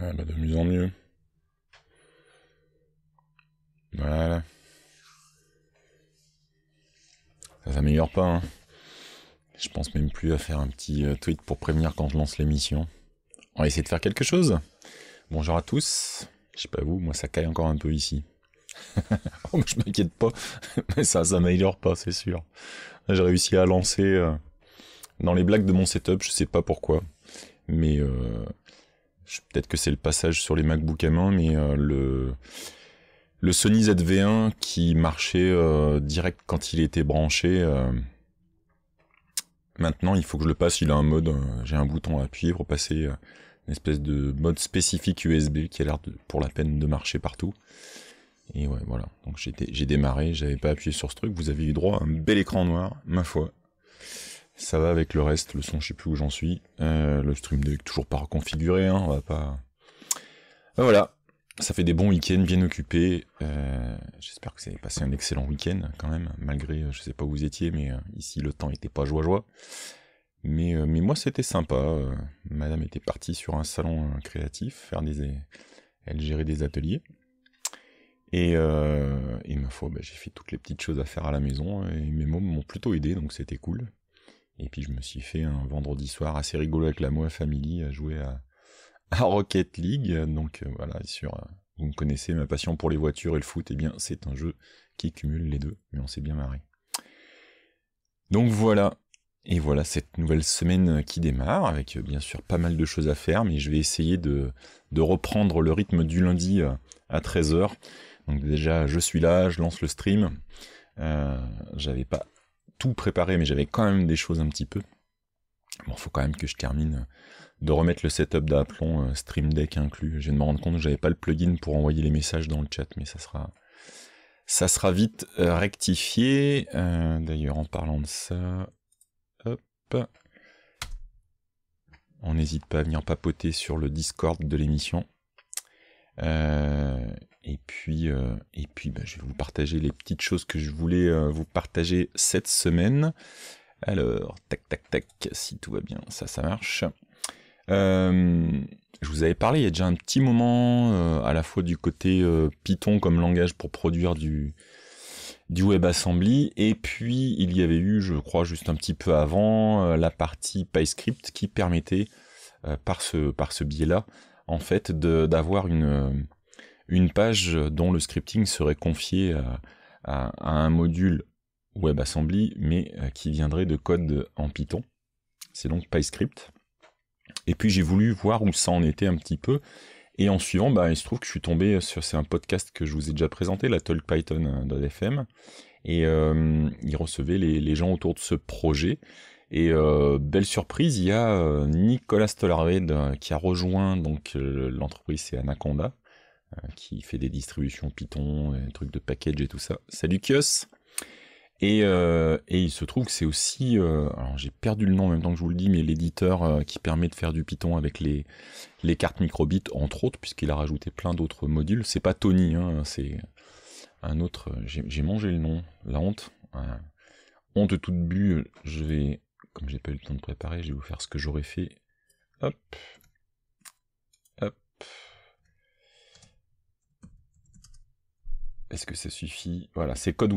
Ah, bah, de mieux en mieux. Voilà. Ça s'améliore pas. Hein. Je pense même plus à faire un petit euh, tweet pour prévenir quand je lance l'émission. On va essayer de faire quelque chose. Bonjour à tous. Je sais pas vous, moi ça caille encore un peu ici. Oh, je m'inquiète pas, mais ça s'améliore pas, c'est sûr. J'ai réussi à lancer euh, dans les blagues de mon setup, je sais pas pourquoi. Mais euh, Peut-être que c'est le passage sur les MacBook à main, mais euh, le le Sony ZV1 qui marchait euh, direct quand il était branché. Euh, maintenant, il faut que je le passe. Il a un mode. J'ai un bouton à appuyer pour passer une espèce de mode spécifique USB qui a l'air pour la peine de marcher partout. Et ouais, voilà. Donc j'ai démarré, j'avais pas appuyé sur ce truc. Vous avez eu droit à un bel écran noir, ma foi. Ça va avec le reste, le son, je sais plus où j'en suis. Euh, le stream deck toujours pas reconfiguré, hein, on va pas... Ah, voilà, ça fait des bons week-ends bien occupés. Euh, j'espère que vous avez passé un excellent week-end quand même, malgré euh, je sais pas où vous étiez, mais ici le temps était pas joie joie. Mais, mais moi c'était sympa. Madame était partie sur un salon créatif, faire des, elle gérait des ateliers. Et, ma foi, bah, j'ai fait toutes les petites choses à faire à la maison et mes mômes m'ont plutôt aidé, donc c'était cool. Et puis je me suis fait un vendredi soir assez rigolo avec la Moa Family à jouer à, Rocket League. Donc euh, voilà, sur, euh, vous me connaissez, ma passion pour les voitures et le foot, et eh bien c'est un jeu qui cumule les deux, mais on s'est bien marré. Donc voilà, et voilà cette nouvelle semaine qui démarre, avec euh, bien sûr pas mal de choses à faire, mais je vais essayer de, reprendre le rythme du lundi à 13h. Donc déjà, je suis là, je lance le stream. j'avais pas tout préparé, mais j'avais quand même des choses un petit peu. Bon, faut quand même que je termine euh, de remettre le setup d'aplomb, euh, Stream Deck inclus. Je de me rendre compte que j'avais pas le plugin pour envoyer les messages dans le chat, mais ça sera, ça sera vite euh, rectifié. D'ailleurs, en parlant de ça, hop, on n'hésite pas à venir papoter sur le Discord de l'émission. Et puis, euh, et puis bah, je vais vous partager les petites choses que je voulais euh, vous partager cette semaine. Alors, tac, tac, tac, si tout va bien, ça, ça marche. Euh, je vous avais parlé il y a déjà un petit moment, à la fois du côté Python comme langage pour produire du, du WebAssembly. Et puis, il y avait eu, je crois, juste un petit peu avant, la partie PyScript qui permettait, par ce, par ce biais-là, en fait, d'avoir une une page dont le scripting serait confié à, un module WebAssembly, mais euh, qui viendrait de code en Python. C'est donc PyScript. Et puis j'ai voulu voir où ça en était un petit peu. Et en suivant, bah, il se trouve que je suis tombé sur c'est un podcast que je vous ai déjà présenté, la Talk Python euh, et euh, il recevait les, gens autour de ce projet. Et belle surprise, il y a Nicolas Stolarved qui a rejoint donc l'entreprise c'est Anaconda, euh, qui fait des distributions Python, des euh, trucs de package et tout ça. Salut Kios et, euh, il se trouve que c'est aussi, alors j'ai perdu le nom en même temps que je vous le dis, mais l'éditeur qui permet de faire du Python avec les, les cartes microbit, entre autres, puisqu'il a rajouté plein d'autres modules. C'est pas Tony, hein, c'est un autre, j'ai mangé le nom, la honte. honte toute but, je vais, comme j'ai pas eu le temps de préparer, je vais vous faire ce que j'aurais fait. Hop, hop, Est-ce que ça suffit Voilà, c'est Code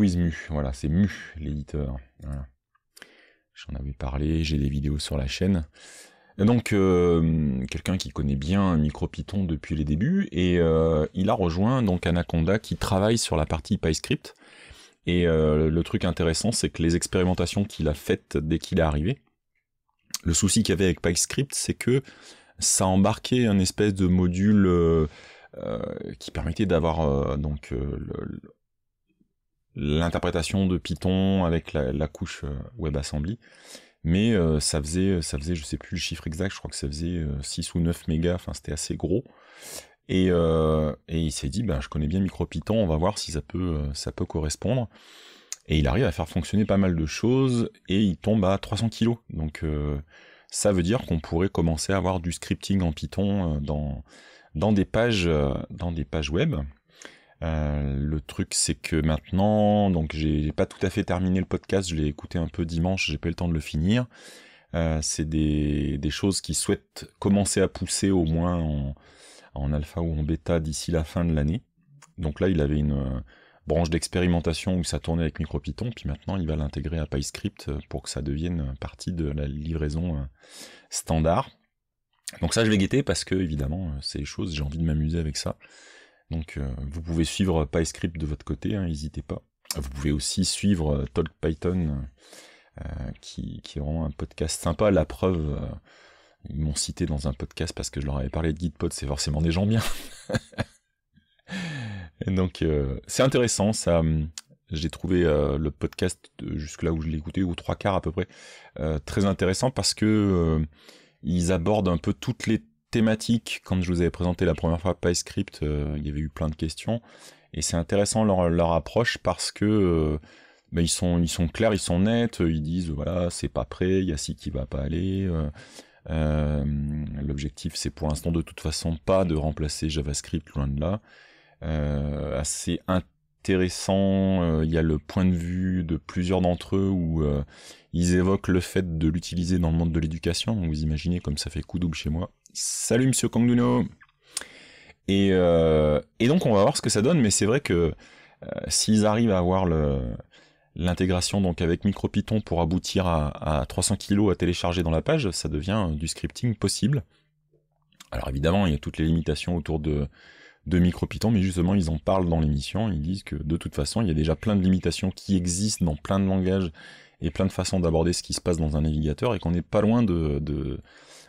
Voilà, c'est Mu, l'éditeur. J'en avais parlé, j'ai des vidéos sur la chaîne. donc, euh, quelqu'un qui connaît bien MicroPython depuis les débuts, et euh, il a rejoint donc Anaconda qui travaille sur la partie PyScript. Et euh, le truc intéressant, c'est que les expérimentations qu'il a faites dès qu'il est arrivé, le souci qu'il y avait avec PyScript, c'est que ça embarquait un espèce de module euh, qui permettait d'avoir euh, donc euh, l'interprétation de Python avec la, couche WebAssembly mais ça faisait ça faisait je sais plus le chiffre exact je crois que ça faisait 6 ou 9 mégas enfin c'était assez gros et, il s'est dit ben je connais bien MicroPython on va voir si ça peut ça peut correspondre et il arrive à faire fonctionner pas mal de choses et il tombe à 300 kilos donc ça veut dire qu'on pourrait commencer à avoir du scripting en Python dans dans des pages, euh, dans des pages web. Euh, le truc, c'est que maintenant, donc j'ai pas tout à fait terminé le podcast, je l'ai écouté un peu dimanche, j'ai pas eu le temps de le finir. Euh, c'est des, choses qui souhaitent commencer à pousser au moins en, alpha ou en bêta d'ici la fin de l'année. Donc là, il avait une branche d'expérimentation où ça tournait avec MicroPython, puis maintenant il va l'intégrer à PyScript pour que ça devienne partie de la livraison standard. Donc ça, je vais guetter parce que, évidemment, euh, c'est les choses, j'ai envie de m'amuser avec ça. Donc euh, vous pouvez suivre PyScript de votre côté, hein, n'hésitez pas. Vous pouvez aussi suivre euh, Talk Python, qui, qui, un podcast sympa. La preuve, ils m'ont cité dans un podcast parce que je leur avais parlé de GitPod, c'est forcément des gens bien. Et donc c'est intéressant, ça. Hum, j'ai trouvé le podcast jusque là où je l'ai écouté ou trois quarts à peu près, très intéressant parce que ils abordent un peu toutes les thématiques. Quand je vous avais présenté la première fois PyScript, euh, il y avait eu plein de questions. Et c'est intéressant leur, approche parce que euh, bah, ils, sont, clairs, ils sont nets, ils disent voilà, c'est pas prêt, il y a ci qui va pas aller. Euh, l'objectif, c'est pour l'instant de toute façon pas de remplacer JavaScript, loin de là. assez intéressant intéressant. Euh, il y a le point de vue de plusieurs d'entre eux où euh, ils évoquent le fait de l'utiliser dans le monde de l'éducation. Vous imaginez comme ça fait coup double chez moi. Salut Monsieur Kangduno et, euh, donc on va voir ce que ça donne, mais c'est vrai que s'ils arrivent à avoir l'intégration donc avec MicroPython pour aboutir à, à 300 kg à télécharger dans la page, ça devient du scripting possible. Alors évidemment, il y a toutes les limitations autour de, de MicroPython, mais justement ils en parlent dans l'émission, ils disent que de toute façon il y a déjà plein de limitations qui existent dans plein de langages et plein de façons d'aborder ce qui se passe dans un navigateur et qu'on n'est pas loin de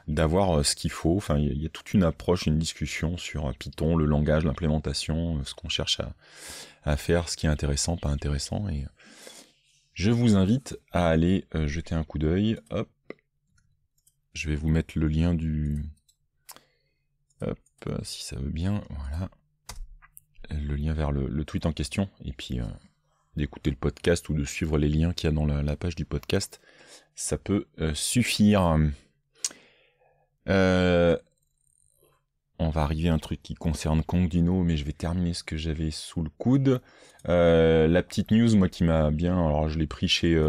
d'avoir euh, ce qu'il faut. Enfin, il y, a toute une approche, une discussion sur euh, Python, le langage, l'implémentation, euh, ce qu'on cherche à, faire, ce qui est intéressant, pas intéressant. Et je vous invite à aller jeter un coup d'œil. Hop, je vais vous mettre le lien du si ça veut bien, voilà, le lien vers le, tweet en question, et puis euh, d'écouter le podcast ou de suivre les liens qu'il y a dans la, page du podcast, ça peut euh, suffire. Euh, on va arriver à un truc qui concerne Dino mais je vais terminer ce que j'avais sous le coude. la petite news, moi qui m'a bien, alors je l'ai pris chez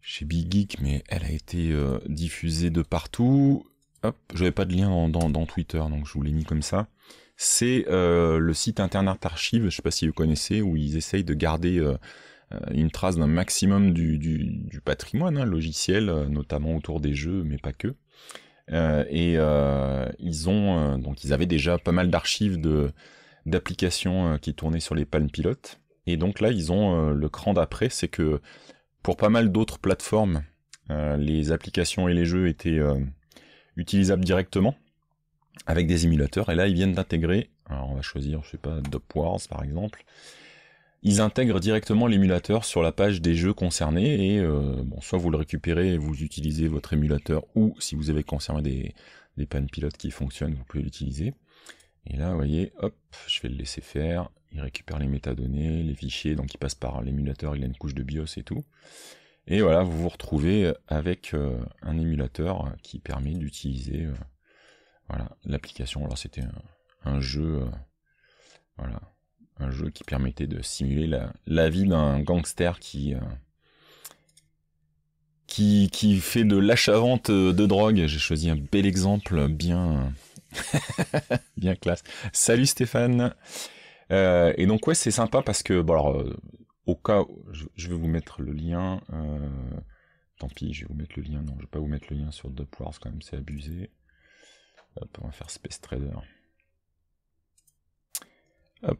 chez Big Geek, mais elle a été diffusée de partout hop, j'avais pas de lien dans, Twitter, donc je vous l'ai mis comme ça. C'est euh, le site Internet Archive, je ne sais pas si vous connaissez, où ils essayent de garder euh, euh, une trace d'un maximum du, patrimoine hein, logiciel, notamment autour des jeux, mais pas que. et ils ont donc ils avaient déjà pas mal d'archives de d'applications qui tournaient sur les palmes pilotes. Et donc là, ils ont le cran d'après, c'est que pour pas mal d'autres plateformes, les applications et les jeux étaient Utilisable directement avec des émulateurs. Et là, ils viennent d'intégrer, alors on va choisir, je sais pas, DopWars par exemple. Ils intègrent directement l'émulateur sur la page des jeux concernés et euh, bon, soit vous le récupérez et vous utilisez votre émulateur ou si vous avez concerné des, des pannes pilotes qui fonctionnent, vous pouvez l'utiliser. Et là, vous voyez, hop, je vais le laisser faire. Il récupère les métadonnées, les fichiers, donc il passe par l'émulateur, il a une couche de BIOS et tout. Et voilà, vous vous retrouvez euh, avec euh, un émulateur euh, qui permet d'utiliser voilà, l'application. Alors c'était un, jeu, voilà, un jeu qui permettait de simuler la, vie d'un gangster qui, qui, fait de l'achat-vente de drogue. J'ai choisi un bel exemple, bien, bien classe. Salut Stéphane. et donc ouais, c'est sympa parce que bon alors au cas où, je, vais vous mettre le lien, euh, tant pis, je vais vous mettre le lien, non, je vais pas vous mettre le lien sur Dubwars quand même, c'est abusé. Hop, on va faire Space Trader. Hop,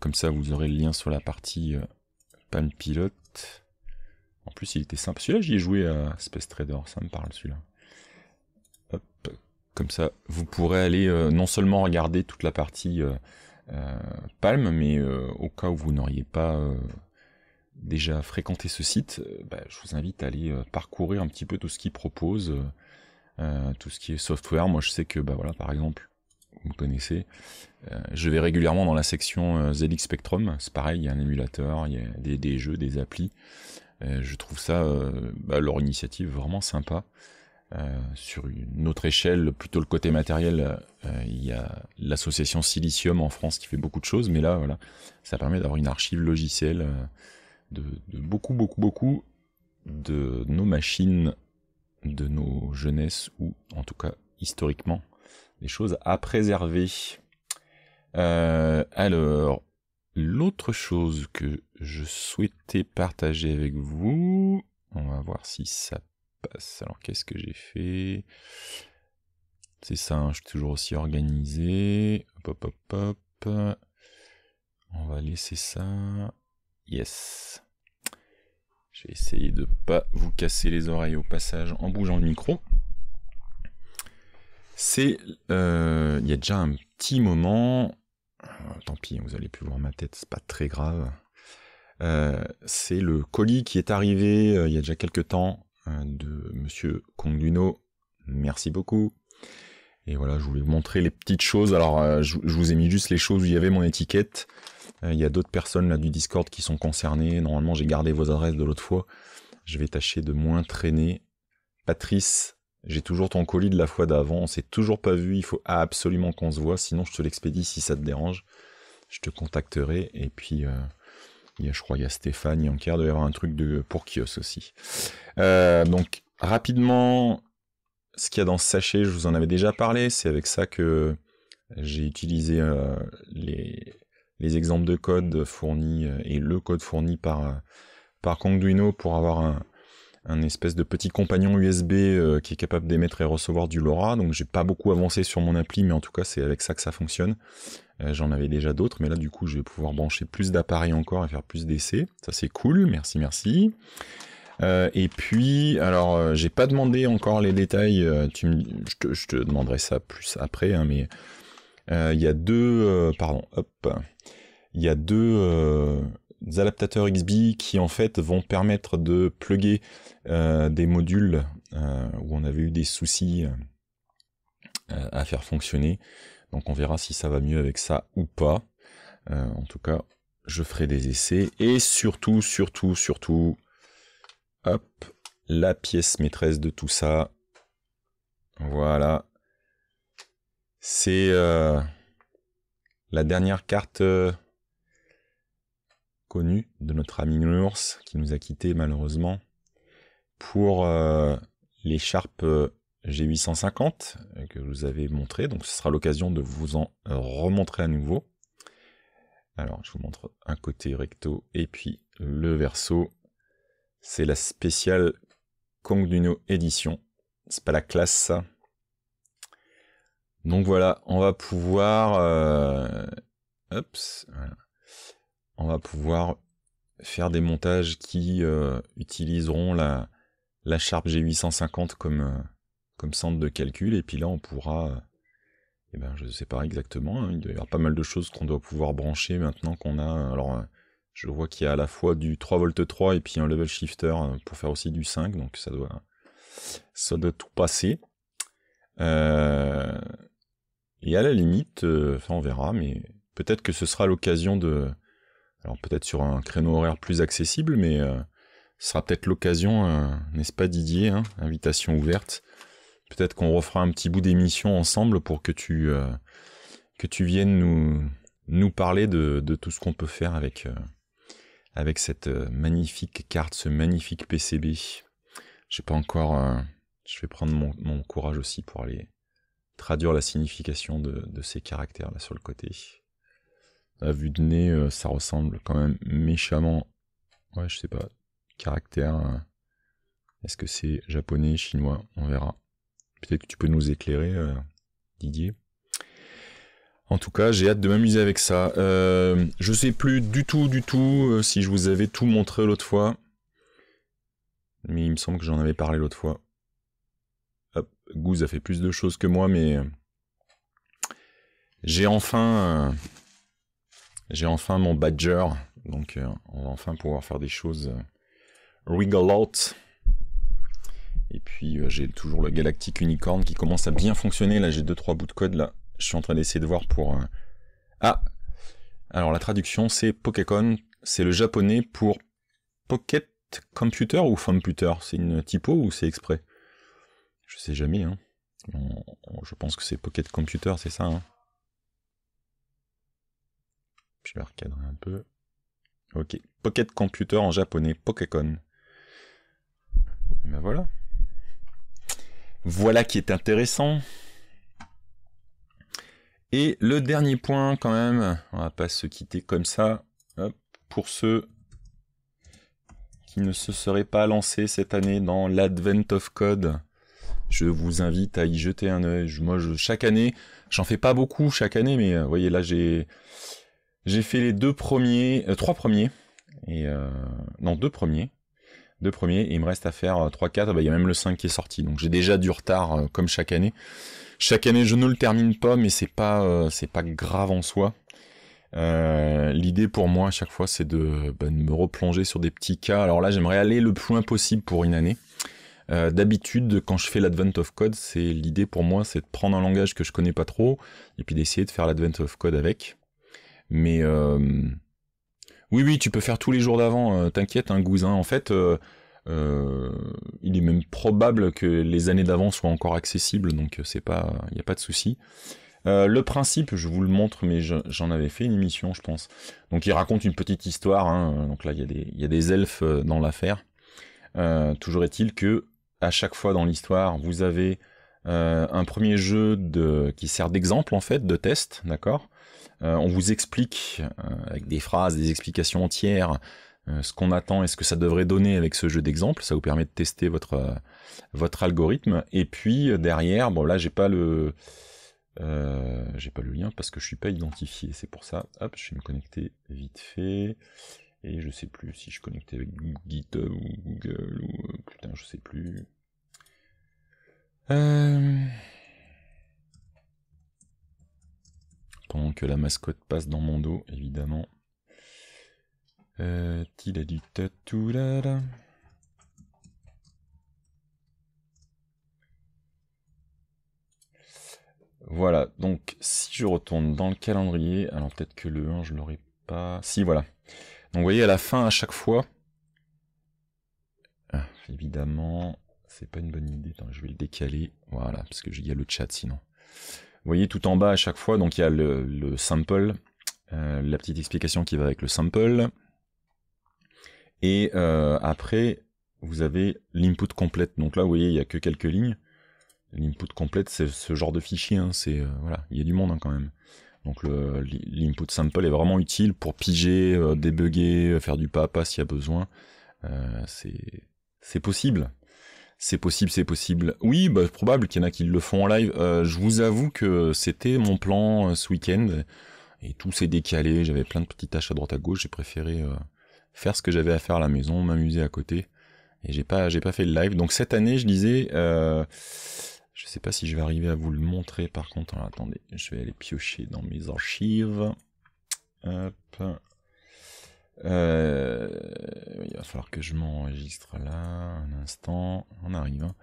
comme ça vous aurez le lien sur la partie euh, Palm pilote. En plus, il était simple. Celui-là, j'y ai joué à Space Trader, ça me parle celui-là. Hop, comme ça, vous pourrez aller euh, non seulement regarder toute la partie Palm, mais au cas où vous n'auriez pas déjà fréquenté ce site, euh, bah, je vous invite à aller euh, parcourir un petit peu tout ce qu'il propose, euh, tout ce qui est software. Moi, je sais que, bah, voilà, par exemple, vous me connaissez, je vais régulièrement dans la section ZX Spectrum. C'est pareil, il y a un émulateur, il y a des, jeux, des applis. je trouve ça, bah, leur initiative vraiment sympa. sur une autre échelle, plutôt le côté matériel, il y a l'association Silicium en France qui fait beaucoup de choses, mais là, voilà, ça permet d'avoir une archive logicielle de, beaucoup, beaucoup, beaucoup de nos machines, de nos jeunesses, ou en tout cas historiquement, des choses à préserver. Euh, alors, l'autre chose que je souhaitais partager avec vous, on va voir si ça passe. Alors, qu'est-ce que j'ai fait C'est ça, hein, je suis toujours aussi organisé. hop, hop, hop. On va laisser ça. Yes. Je vais essayer de pas vous casser les oreilles au passage en bougeant le micro. C'est. Euh, il y a déjà un petit moment. Euh, tant pis, vous allez plus voir ma tête, c'est pas très grave. Euh, c'est le colis qui est arrivé il y a déjà quelques temps de Monsieur Kongduno. Merci beaucoup. Et voilà, je voulais vous montrer les petites choses. Alors, euh, je, vous ai mis juste les choses où il y avait mon étiquette. Euh, il y a d'autres personnes là du Discord qui sont concernées. Normalement, j'ai gardé vos adresses de l'autre fois. Je vais tâcher de moins traîner. Patrice, j'ai toujours ton colis de la fois d'avant. On s'est toujours pas vu. Il faut absolument qu'on se voit. Sinon, je te l'expédie si ça te dérange. Je te contacterai. Et puis, euh, je crois, il y a Stéphane, il y avoir un truc de, pour Kios aussi. donc, rapidement, ce qu'il y a dans ce sachet, je vous en avais déjà parlé. C'est avec ça que j'ai utilisé euh, les, exemples de code fournis euh, et le code fourni par, euh, par Conduino pour avoir un, espèce de petit compagnon USB qui est capable d'émettre et recevoir du LoRa. Donc j'ai pas beaucoup avancé sur mon appli, mais en tout cas c'est avec ça que ça fonctionne. J'en avais déjà d'autres, mais là du coup je vais pouvoir brancher plus d'appareils encore et faire plus d'essais. Ça c'est cool, merci merci. Euh, et puis, alors, euh, j'ai pas demandé encore les détails. Euh, je, te, demanderai ça plus après, hein, mais il y a deux, pardon, il y a deux adaptateurs XB qui en fait vont permettre de plugger des modules où on avait eu des soucis à faire fonctionner. Donc on verra si ça va mieux avec ça ou pas. en tout cas, je ferai des essais. Et surtout, surtout, surtout, Hop, la pièce maîtresse de tout ça. Voilà. C'est euh, la dernière carte euh, connue de notre ami l'ours qui nous a quitté malheureusement pour euh, l'écharpe G850 que je vous avez montré. Donc ce sera l'occasion de vous en remontrer à nouveau. Alors je vous montre un côté recto et puis le verso. C'est la spéciale Kongduno édition. C'est pas la classe ça. Donc voilà, on va pouvoir... Euh, on va pouvoir faire des montages qui euh, utiliseront la, la Sharp G850 comme, euh, comme centre de calcul. Et puis là, on pourra... Eh ben, je ne sais pas exactement. Hein, il doit y avoir pas mal de choses qu'on doit pouvoir brancher maintenant qu'on a... Je vois qu'il y a à la fois du 3V3 et puis un level shifter euh, pour faire aussi du 5, donc ça doit, ça doit tout passer. Euh, et à la limite, euh, on verra, mais peut-être que ce sera l'occasion de... Alors peut-être sur un créneau horaire plus accessible, mais ce sera peut-être l'occasion, n'est-ce pas Didier, hein, invitation ouverte. Peut-être qu'on refera un petit bout d'émission ensemble pour que tu, que tu viennes nous, nous parler de tout ce qu'on peut faire avec avec cette euh, magnifique carte, ce magnifique PCB. J'ai pas encore. Euh, je vais prendre mon, courage aussi pour aller traduire la signification de, ces caractères là sur le côté. À vue de nez, euh, ça ressemble quand même méchamment. Ouais, je sais pas. Caractère. Est-ce que c'est japonais, chinois On verra. Peut-être que tu peux nous éclairer, Didier. En tout cas, j'ai hâte de m'amuser avec ça. Je euh, je sais plus du tout, du tout, euh, si je vous avais tout montré l'autre fois. Mais il me semble que j'en avais parlé l'autre fois. Hop, Goose a fait plus de choses que moi, mais... Euh, j'ai enfin... J'ai enfin mon badger, donc on va enfin pouvoir faire des choses out. Et puis j'ai toujours le Galactique Unicorn qui commence à bien fonctionner. Là j'ai 2-3 bouts de code là je suis en train d'essayer de voir pour... Euh, ah Alors la traduction, c'est Pokécon. C'est le japonais pour Pocket Computer ou Computer C'est une typo ou c'est exprès Je sais jamais. Hein. je pense que c'est Pocket Computer, c'est ça. Hein. Je vais recadrer un peu. Ok. Pocket Computer en japonais, Pokécon. Ben voilà. Voilà qui est intéressant. Et le dernier point quand même, on va pas se quitter comme ça, pour ceux qui ne se seraient pas lancés cette année dans l'Advent of Code, je vous invite à y jeter un œil. Moi, chaque année, j'en fais pas beaucoup chaque année, mais vous euh, voyez là, j'ai fait les deux premiers, euh, trois premiers, et euh, non deux premiers, deux premiers, et il me reste à faire trois, quatre, ah bah, il y a même le 5 qui est sorti, donc j'ai déjà du retard comme chaque année. Chaque année, je ne le termine pas, mais c'est pas, euh, c'est pas grave en soi. Euh, l'idée pour moi à chaque fois, c'est bah, de, me replonger sur des petits cas. Alors là, j'aimerais aller le plus loin possible pour une année. Euh, d'habitude, quand je fais l'advent of code, c'est l'idée pour moi, c'est de prendre un langage que je connais pas trop et puis d'essayer de faire l'advent of code avec. Mais oui, oui, tu peux faire tous les jours d'avant. T'inquiète, un hein, Gousin. En fait, euh, il est même probable que les années d'avant soient encore accessibles, donc euh, c'est pas, il n'y a pas de souci. Euh, le principe, je vous le montre, mais j'en avais fait une émission, je pense. Donc il raconte une petite histoire. Hein. Donc là, il y, a des, elfes dans l'affaire. toujours est-il que à chaque fois dans l'histoire, vous avez un premier jeu qui sert d'exemple en fait, de test, d'accord. on vous explique avec des phrases, des explications entières, euh, ce qu'on attend et ce que ça devrait donner avec ce jeu d'exemple. Ça vous permet de tester votre, euh, votre algorithme. Et puis euh, derrière, bon là j'ai pas le. j'ai pas le lien parce que je suis pas identifié, c'est pour ça. Hop, je vais me connecter vite fait. Et je sais plus si je connectais avec GitHub ou Google ou. Putain, je sais plus. Pendant que la mascotte passe dans mon dos, évidemment. Euh, il a du tatou là Voilà, donc si je retourne dans le calendrier, alors peut-être que le 1 je l'aurais pas. Si voilà. Donc vous voyez à la fin à chaque fois. Ah, évidemment, c'est pas une bonne idée. je vais le décaler. Voilà, parce que j'ai y le chat sinon. Vous voyez tout en bas à chaque fois, donc il y a le, Simple », sample, euh, la petite explication qui va avec le sample, et euh, après, vous avez l'input complète. Donc là, vous voyez, il n'y a que quelques lignes. L'input complète, c'est ce genre de fichier. Hein. c'est euh, voilà, il y a du monde hein, quand même. Donc l'input sample est vraiment utile pour piger, euh, débugger, euh, faire du papa pas s'il y a besoin. c'est possible. C'est possible, c'est possible. Oui, bah, probable qu'il y en a qui le font en live. je vous avoue que c'était mon plan ce week-end et tout s'est décalé. J'avais plein de petites tâches à droite à gauche. J'ai préféré faire ce que j'avais à faire à la maison, m'amuser à côté. Et j'ai pas, pas fait le live. Donc cette année, je disais, euh, je sais pas si je vais arriver à vous le montrer. Par contre, hein, attendez, je vais aller piocher dans mes archives. Euh, il va falloir que je m'enregistre là un instant. On arrive. Hein.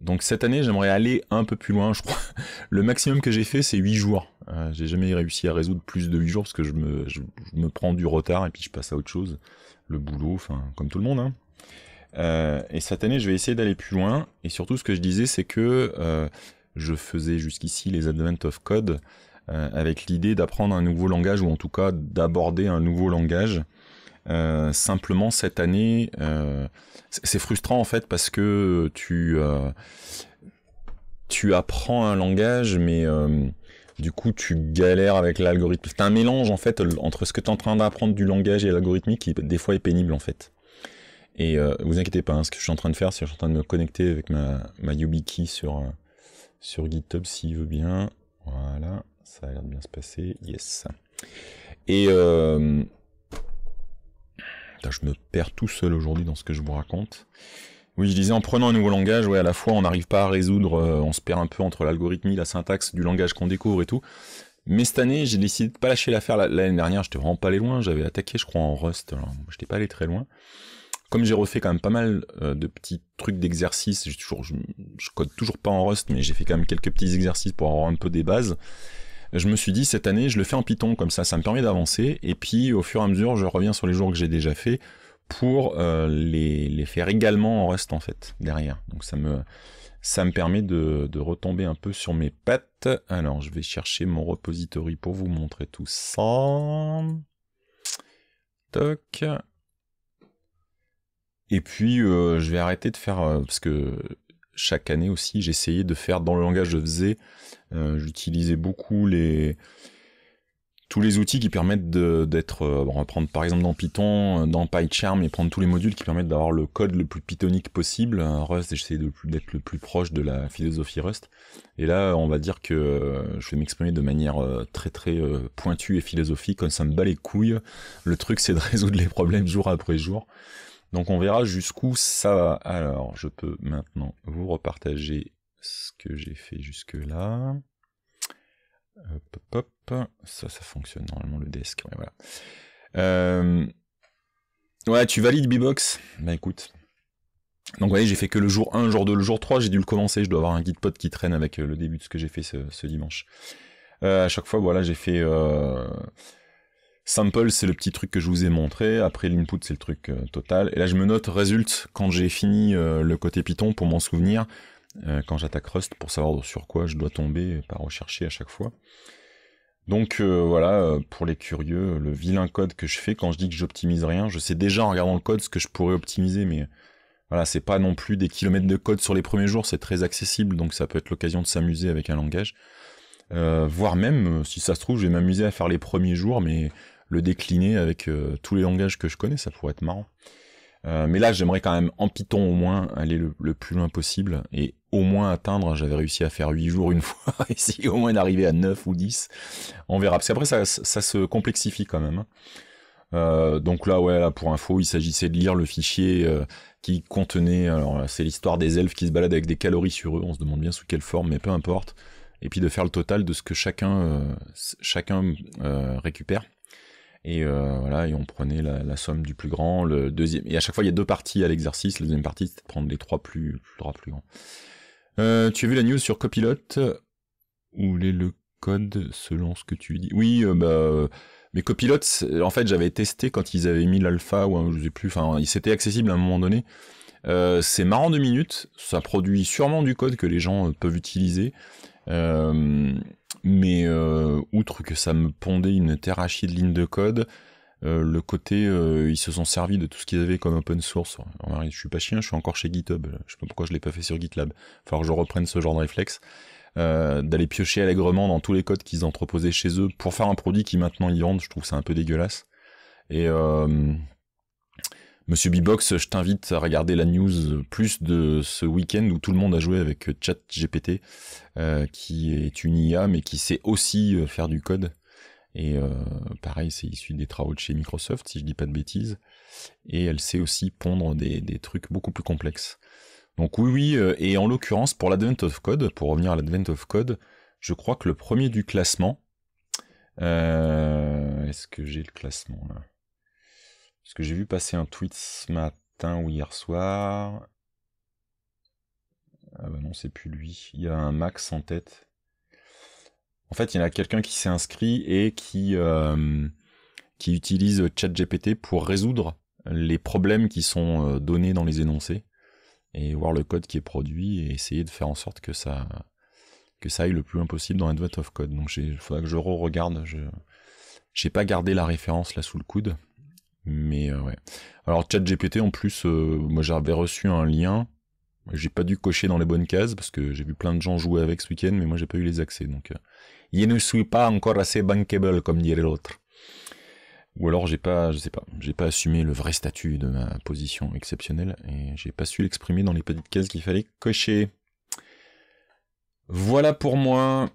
Donc cette année, j'aimerais aller un peu plus loin, je crois. Le maximum que j'ai fait, c'est 8 jours. Euh, j'ai jamais réussi à résoudre plus de 8 jours parce que je me, prends du retard et puis je passe à autre chose. Le boulot, enfin, comme tout le monde. Hein. Euh, et cette année, je vais essayer d'aller plus loin. Et surtout, ce que je disais, c'est que euh, je faisais jusqu'ici les Advent of Code avec l'idée d'apprendre un nouveau langage ou en tout cas d'aborder un nouveau langage euh, simplement cette année, euh, c'est frustrant en fait parce que tu euh, tu apprends un langage, mais du coup tu galères avec l'algorithme. C'est un mélange en fait entre ce que tu es en train d'apprendre du langage et l'algorithmique qui des fois est pénible en fait. Et vous inquiétez pas, hein, ce que je suis en train de faire, c'est que je suis en train de me connecter avec ma, ma YubiKey sur, sur GitHub s'il veut bien. Voilà, ça a l'air de bien se passer. Yes. Et je me perds tout seul aujourd'hui dans ce que je vous raconte. Oui, je disais, en prenant un nouveau langage, ouais, à la fois, on n'arrive pas à résoudre, euh, on se perd un peu entre l'algorithmie, la syntaxe du langage qu'on découvre et tout. Mais cette année, j'ai décidé de pas lâcher l'affaire l'année dernière, j'étais vraiment pas allé loin, j'avais attaqué, je crois, en Rust, je n'étais pas allé très loin. Comme j'ai refait quand même pas mal euh, de petits trucs d'exercices, je, je code toujours pas en Rust, mais j'ai fait quand même quelques petits exercices pour avoir un peu des bases je me suis dit cette année je le fais en Python comme ça, ça me permet d'avancer et puis au fur et à mesure je reviens sur les jours que j'ai déjà fait pour euh, les, faire également en reste en fait derrière. Donc ça me ça me permet de, retomber un peu sur mes pattes. Alors je vais chercher mon repository pour vous montrer tout ça. Toc. Et puis euh, je vais arrêter de faire euh, parce que chaque année aussi, j'essayais de faire dans le langage je faisais. Euh, j'utilisais beaucoup les tous les outils qui permettent d'être, euh, on va prendre par exemple dans Python, euh, dans PyCharm, et prendre tous les modules qui permettent d'avoir le code le plus pythonique possible. Rust, j'essayais d'être le plus proche de la philosophie Rust. Et là, on va dire que je vais m'exprimer de manière très très pointue et philosophique, comme ça me bat les couilles. Le truc, c'est de résoudre les problèmes jour après jour. Donc on verra jusqu'où ça va. Alors je peux maintenant vous repartager ce que j'ai fait jusque-là. Hop, Ça, ça fonctionne normalement le desk. Ouais, voilà. Euh, tu valides Bbox Bah écoute. Donc vous voyez, j'ai fait que le jour 1, le jour 2, le jour 3, j'ai dû le commencer, je dois avoir un guide pod qui traîne avec euh, le début de ce que j'ai fait ce, dimanche. Euh, à chaque fois, voilà, j'ai fait... Sample, c'est le petit truc que je vous ai montré. Après, l'input, c'est le truc euh, total. Et là, je me note résulte, quand j'ai fini euh, le côté Python pour m'en souvenir, euh, quand j'attaque Rust, pour savoir sur quoi je dois tomber, pas rechercher à chaque fois. Donc voilà, pour les curieux, le vilain code que je fais quand je dis que j'optimise rien, je sais déjà en regardant le code ce que je pourrais optimiser, mais voilà, c'est pas non plus des kilomètres de code sur les premiers jours, c'est très accessible, donc ça peut être l'occasion de s'amuser avec un langage. voire même, si ça se trouve, je vais m'amuser à faire les premiers jours, mais le décliner avec euh, tous les langages que je connais, ça pourrait être marrant. Euh, mais là, j'aimerais quand même en Python au moins aller le, plus loin possible et au moins atteindre. J'avais réussi à faire 8 jours une fois, ici, au moins d'arriver à 9 ou 10. On verra. Parce qu'après, ça, se complexifie quand même. Hein. Euh, donc là, ouais, là, pour info, il s'agissait de lire le fichier qui contenait. Alors, c'est l'histoire des elfes qui se baladent avec des calories sur eux. On se demande bien sous quelle forme, mais peu importe. Et puis de faire le total de ce que chacun, chacun récupère. Et euh, voilà, et on prenait la, somme du plus grand, le deuxième. Et à chaque fois, il y a deux parties à l'exercice. La deuxième partie, c'est de prendre les trois plus, trois plus grands. Euh, tu as vu la news sur Copilot Où est le code selon ce que tu dis Oui, euh, bah. Mais Copilot, en fait, j'avais testé quand ils avaient mis l'alpha ou je sais plus. Enfin, s'était accessible à un moment donné. c'est marrant de minutes. Ça produit sûrement du code que les gens peuvent utiliser. Euh, mais euh, outre que ça me pondait une terrachie de lignes de code, euh, le côté euh, ils se sont servis de tout ce qu'ils avaient comme open source. je suis pas chien, je suis encore chez GitHub. Je sais pas pourquoi je l'ai pas fait sur GitLab. Enfin, je reprenne ce genre de réflexe. d'aller piocher allègrement dans tous les codes qu'ils entreposaient chez eux pour faire un produit qui maintenant ils vendent, je trouve ça un peu dégueulasse. Et Monsieur Bibox, je t'invite à regarder la news plus de ce week-end où tout le monde a joué avec ChatGPT, euh, qui est une IA mais qui sait aussi euh, faire du code. Et euh, pareil, c'est issu des travaux de chez Microsoft, si je dis pas de bêtises. Et elle sait aussi pondre des, trucs beaucoup plus complexes. Donc oui, oui, et en l'occurrence, pour l'Advent of Code, pour revenir à l'Advent of Code, je crois que le premier du classement... Est-ce que j'ai le classement là parce que j'ai vu passer un tweet ce matin ou hier soir. Ah bah non, c'est plus lui. Il y a un Max en tête. En fait, il y en a quelqu'un qui s'est inscrit et qui, euh, qui utilise ChatGPT pour résoudre les problèmes qui sont euh, donnés dans les énoncés et voir le code qui est produit et essayer de faire en sorte que ça, que ça aille le plus loin possible dans Advent of Code. Donc il faudra que je re-regarde. Je n'ai pas gardé la référence là sous le coude. Mais euh, ouais. Alors ChatGPT en plus, euh, moi j'avais reçu un lien. J'ai pas dû cocher dans les bonnes cases parce que j'ai vu plein de gens jouer avec ce week-end, mais moi j'ai pas eu les accès. Donc, il euh, ne suis pas encore assez bankable comme dirait l'autre. Ou alors j'ai pas, je sais pas, j'ai pas assumé le vrai statut de ma position exceptionnelle et j'ai pas su l'exprimer dans les petites cases qu'il fallait cocher. Voilà pour moi.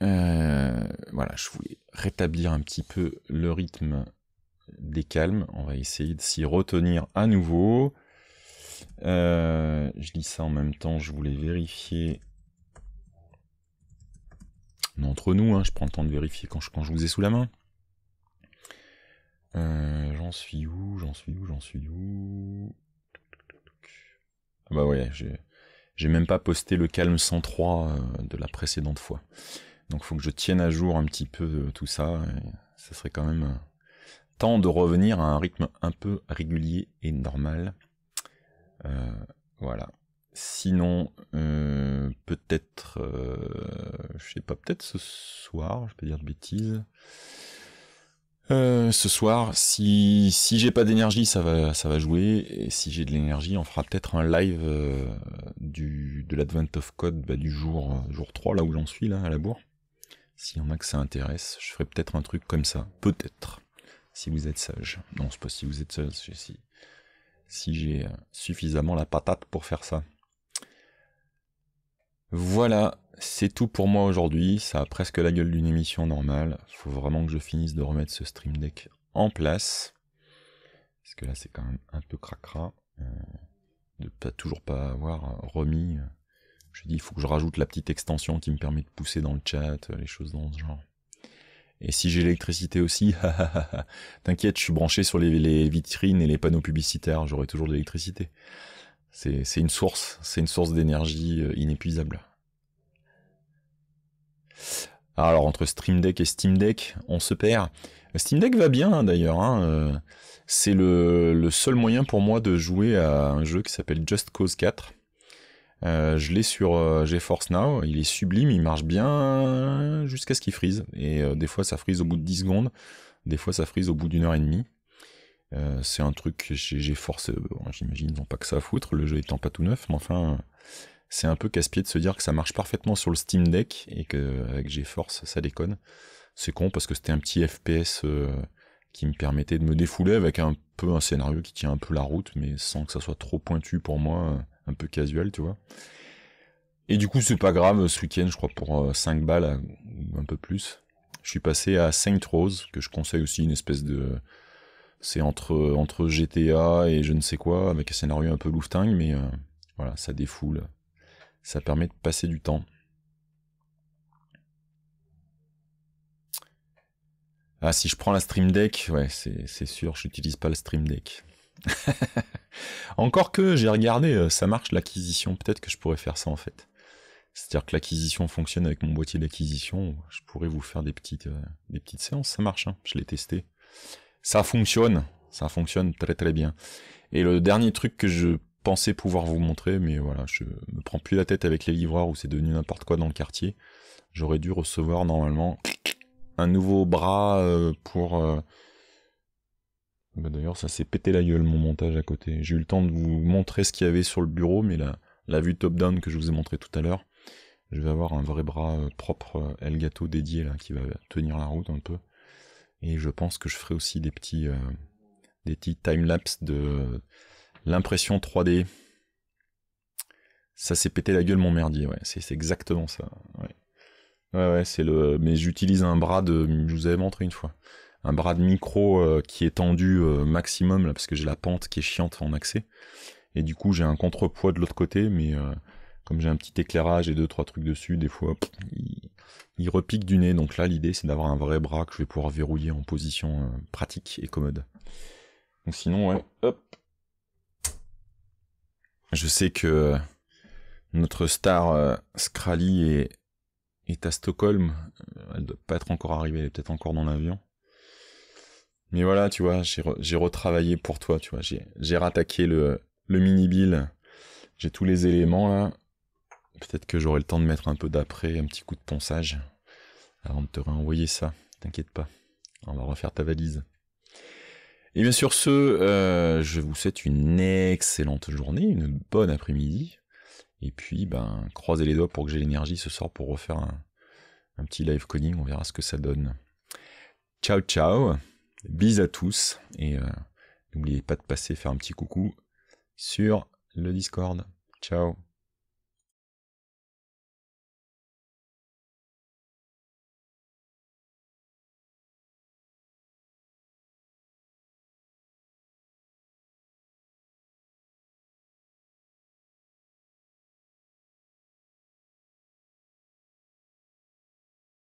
voilà, je voulais rétablir un petit peu le rythme des calmes. On va essayer de s'y retenir à nouveau. Euh, je dis ça en même temps, je voulais vérifier. entre nous, hein, je prends le temps de vérifier quand je, quand je vous ai sous la main. Euh, j'en suis où J'en suis où J'en suis où Ah bah ouais, j'ai même pas posté le calme 103 euh, de la précédente fois. Donc faut que je tienne à jour un petit peu tout ça. ça serait quand même de revenir à un rythme un peu régulier et normal. Euh, voilà. Sinon, euh, peut-être, euh, je sais pas, peut-être ce soir, je peux dire de bêtises. ce soir, si si j'ai pas d'énergie, ça va ça va jouer. Et si j'ai de l'énergie, on fera peut-être un live du de l'Advent of Code bah, du jour jour 3, là où j'en suis là à la bourre. Si a que ça intéresse, je ferai peut-être un truc comme ça, peut-être si vous êtes sage. Non, c'est pas si vous êtes sage, si, si j'ai euh, suffisamment la patate pour faire ça. Voilà, c'est tout pour moi aujourd'hui. Ça a presque la gueule d'une émission normale. Faut vraiment que je finisse de remettre ce stream deck en place. Parce que là, c'est quand même un peu cracra. Euh, de pas, toujours pas avoir euh, remis. Je dis, il faut que je rajoute la petite extension qui me permet de pousser dans le chat, les choses dans ce genre. Et si j'ai l'électricité aussi, t'inquiète, je suis branché sur les, vitrines et les panneaux publicitaires, j'aurai toujours de l'électricité. C'est une source, c'est une source d'énergie euh, inépuisable. Alors entre Stream Deck et Steam Deck, on se perd. Steam Deck va bien hein, d'ailleurs. Hein, euh. C'est le seul moyen pour moi de jouer à un jeu qui s'appelle Just Cause 4. Euh, je l'ai sur euh, GeForce Now, il est sublime, il marche bien jusqu'à ce qu'il frise. Et euh, des fois ça frise au bout de 10 secondes, des fois ça frise au bout d'une heure et demie. c'est un truc chez GeForce, j'imagine, ils n'ont pas que ça à foutre, le jeu étant pas tout neuf, mais enfin, c'est un peu casse-pied de se dire que ça marche parfaitement sur le Steam Deck et qu'avec GeForce ça déconne. C'est con parce que c'était un petit FPS qui me permettait de me défouler avec un peu un scénario qui tient un peu la route, mais sans que ça soit trop pointu pour moi un peu casual, tu vois. Et du coup, c'est pas grave, ce week-end, je crois, pour 5 euh, balles, euh, ou un peu plus, je suis passé à Saint Rose, que je conseille aussi, une espèce de... C'est entre, entre GTA et je ne sais quoi, avec un scénario un peu louftingue, mais euh, voilà, ça défoule. Ça permet de passer du temps. Ah, si je prends la Stream Deck, ouais, c'est sûr, je n'utilise pas le Stream Deck. Encore que j'ai regardé, euh, ça marche l'acquisition. Peut-être que je pourrais faire ça en fait. C'est-à-dire que l'acquisition fonctionne avec mon boîtier d'acquisition. Je pourrais vous faire des petites, euh, des petites séances. Ça marche, hein. je l'ai testé. Ça fonctionne. Ça fonctionne très très bien. Et le dernier truc que je pensais pouvoir vous montrer, mais voilà, je me prends plus la tête avec les livreurs où c'est devenu n'importe quoi dans le quartier. J'aurais dû recevoir normalement un nouveau bras euh, pour bah, d'ailleurs, ça s'est pété la gueule mon montage à côté. J'ai eu le temps de vous montrer ce qu'il y avait sur le bureau, mais la, la vue top-down que je vous ai montré tout à l'heure, je vais avoir un vrai bras euh, propre euh, Elgato dédié là, qui va tenir la route un peu. Et je pense que je ferai aussi des petits, euh, des petits time-lapse de l'impression 3D. Ça s'est pété la gueule mon merdier, ouais, c'est exactement ça. Ouais, ouais, ouais c'est le. Mais j'utilise un bras de. Je vous avais montré une fois un bras de micro euh, qui est tendu euh, maximum, là, parce que j'ai la pente qui est chiante en accès. Et du coup, j'ai un contrepoids de l'autre côté, mais euh, comme j'ai un petit éclairage et deux, trois trucs dessus, des fois, il, repique du nez. Donc là, l'idée, c'est d'avoir un vrai bras que je vais pouvoir verrouiller en position pratique et commode. Donc sinon, ouais, hop. Je sais que notre star Scrally est, à Stockholm. Elle doit pas être encore arrivée, elle est peut-être encore dans l'avion. Mais voilà, tu vois, j'ai, retravaillé pour toi, tu vois. J'ai, rattaqué le, mini-bill. J'ai tous les éléments là. Peut-être que j'aurai le temps de mettre un peu d'après, un petit coup de ponçage avant de te renvoyer ça. T'inquiète pas. On va refaire ta valise. Et bien sur ce, euh, je vous souhaite une excellente journée, une bonne après-midi. Et puis, ben, croisez les doigts pour que j'ai l'énergie ce soir pour refaire un, un petit live coding. On verra ce que ça donne. Ciao, ciao. Bise à tous et euh, n'oubliez pas de passer faire un petit coucou sur le Discord. Ciao